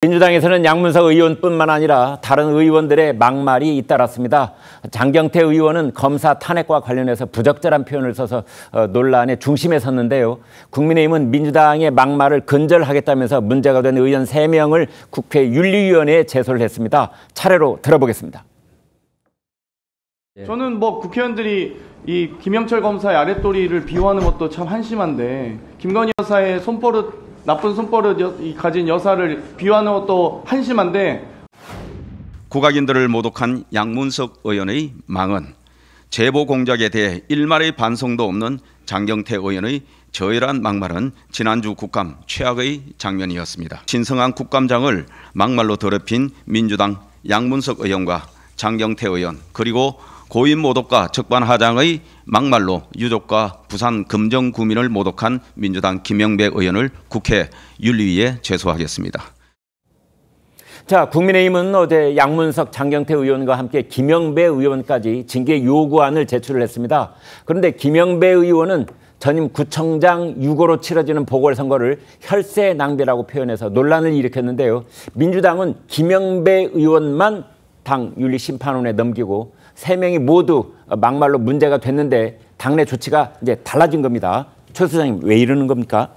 민주당에서는 양문석 의원뿐만 아니라 다른 의원들의 막말이 잇따랐습니다. 장경태 의원은 검사 탄핵과 관련해서 부적절한 표현을 써서 어, 논란의 중심에 섰는데요. 국민의힘은 민주당의 막말을 근절하겠다면서 문제가 된 의원 3명을 국회 윤리위원회에 제소를 했습니다. 차례로 들어보겠습니다. 저는 뭐 국회의원들이 이 김영철 검사의 아랫도리를 비호하는 것도 참 한심한데 김건희 여사의 손버릇 나쁜 손버릇 가진 여사를 비하는 것도 한심한데 국악인들을 모독한 양문석 의원의 망은 제보 공작에 대해 일말의 반성도 없는 장경태 의원의 저열한 막말은 지난주 국감 최악의 장면이었습니다. 신성한 국감장을 막말로 더럽힌 민주당 양문석 의원과 장경태 의원 그리고 고인 모독과 적반하장의 막말로 유족과 부산 금정 구민을 모독한 민주당 김영배 의원을 국회 윤리위에 제소하겠습니다. 자, 국민의힘은 어제 양문석 장경태 의원과 함께 김영배 의원까지 징계 요구안을 제출을 했습니다. 그런데 김영배 의원은 전임 구청장 유고로 치러지는 보궐선거를 혈세 낭비라고 표현해서 논란을 일으켰는데요. 민주당은 김영배 의원만 당 윤리심판원에 넘기고 세 명이 모두 막말로 문제가 됐는데 당내 조치가 이제 달라진 겁니다. 최 소장님 왜 이러는 겁니까?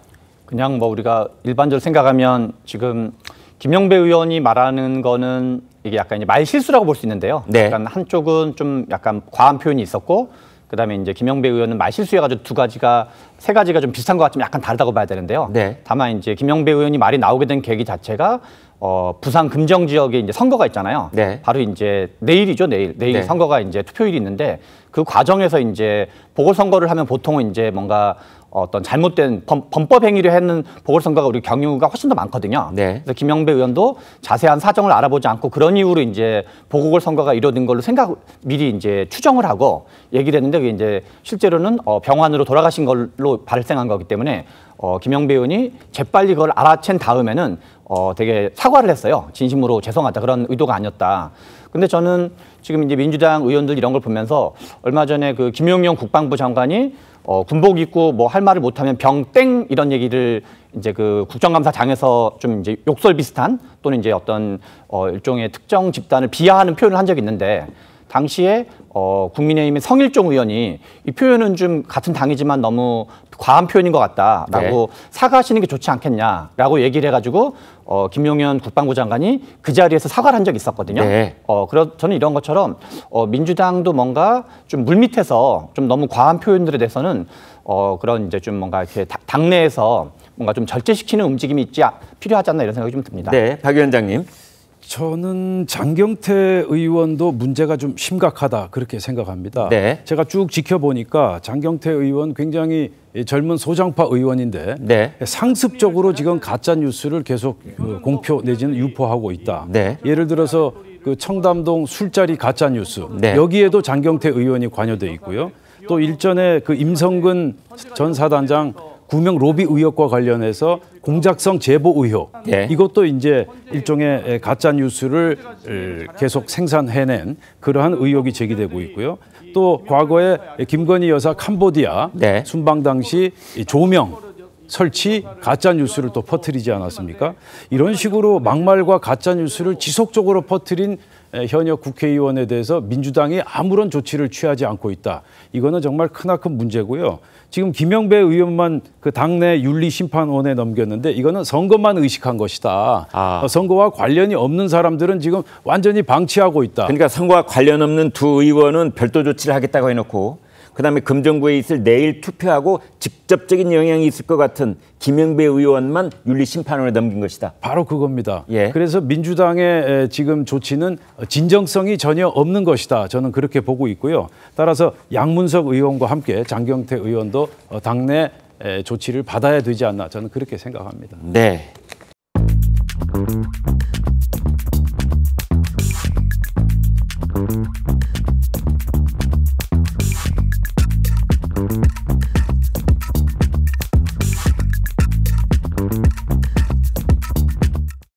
그냥 뭐 우리가 일반적으로 생각하면 지금 김영배 의원이 말하는 거는 이게 약간 말 실수라고 볼 수 있는데요. 네. 약간 한쪽은 좀 약간 과한 표현이 있었고 그다음에 이제 김영배 의원은 말실수해 가지고 두 가지가 세 가지가 좀 비슷한 것 같지만 약간 다르다고 봐야 되는데요. 네. 다만 이제 김영배 의원이 말이 나오게 된 계기 자체가 어, 부산 금정 지역에 이제 선거가 있잖아요. 네. 바로 이제 내일이죠, 내일. 내일 네. 선거가 이제 투표일이 있는데 그 과정에서 이제 보궐선거를 하면 보통은 이제 뭔가 어떤 잘못된 범, 법 행위를 했는 보궐선거가 우리 경우가 훨씬 더 많거든요. 네. 그래서 김영배 의원도 자세한 사정을 알아보지 않고 그런 이유로 이제 보궐선거가 이뤄진 걸로 생각 미리 이제 추정을 하고 얘기를 했는데 그게 이제 실제로는 어, 병원으로 돌아가신 걸로 발생한 거기 때문에 어, 김영배 의원이 재빨리 그걸 알아챈 다음에는 어, 되게 사과를 했어요. 진심으로 죄송하다. 그런 의도가 아니었다. 근데 저는 지금 이제 민주당 의원들 이런 걸 보면서 얼마 전에 그김용룡 국방부 장관이 어, 군복 입고 뭐 할 말을 못하면 병땡 이런 얘기를 이제 그 국정감사장에서 좀 이제 욕설 비슷한 또는 이제 어떤 어, 일종의 특정 집단을 비하하는 표현을 한 적이 있는데 당시에 어, 국민의힘의 성일종 의원이 이 표현은 좀 같은 당이지만 너무 과한 표현인 것 같다라고 네. 사과하시는 게 좋지 않겠냐라고 얘기를 해가지고 어, 김용현 국방부 장관이 그 자리에서 사과를 한 적이 있었거든요. 네. 어, 그래 저는 이런 것처럼 어, 민주당도 뭔가 좀 물밑에서 좀 너무 과한 표현들에 대해서는 어, 그런 이제 좀 뭔가 이렇게 다, 당내에서 뭔가 좀 절제시키는 움직임이 있지 필요하지 않나 이런 생각이 좀 듭니다. 네, 박 위원장님. 저는 장경태 의원도 문제가 좀 심각하다 그렇게 생각합니다. 네. 제가 쭉 지켜보니까 장경태 의원 굉장히 젊은 소장파 의원인데 네. 상습적으로 지금 가짜 뉴스를 계속 그, 공표 내지는 유포하고 있다. 네. 예를 들어서 그 청담동 술자리 가짜 뉴스 네. 여기에도 장경태 의원이 관여돼 있고요. 또 일전에 그 임성근 전 사단장 구명 로비 의혹과 관련해서 공작성 제보 의혹 네. 이것도 이제 일종의 가짜 뉴스를 계속 생산해낸 그러한 의혹이 제기되고 있고요. 또 과거에 김건희 여사 캄보디아 네. 순방 당시 조명 설치 가짜 뉴스를 또 퍼뜨리지 않았습니까? 이런 식으로 막말과 가짜 뉴스를 지속적으로 퍼뜨린 현역 국회의원에 대해서 민주당이 아무런 조치를 취하지 않고 있다. 이거는 정말 크나큰 문제고요. 지금 김영배 의원만 그 당내 윤리심판원에 넘겼는데 이거는 선거만 의식한 것이다. 아. 어, 선거와 관련이 없는 사람들은 지금 완전히 방치하고 있다. 그러니까 선거와 관련 없는 두 의원은 별도 조치를 하겠다고 해놓고 그다음에 금정구에 있을 내일 투표하고 직접적인 영향이 있을 것 같은 김영배 의원만 윤리심판원에 넘긴 것이다. 바로 그겁니다. 예. 그래서 민주당의 지금 조치는 진정성이 전혀 없는 것이다. 저는 그렇게 보고 있고요. 따라서 양문석 의원과 함께 장경태 의원도 어, 당내 조치를 받아야 되지 않나 저는 그렇게 생각합니다. 네.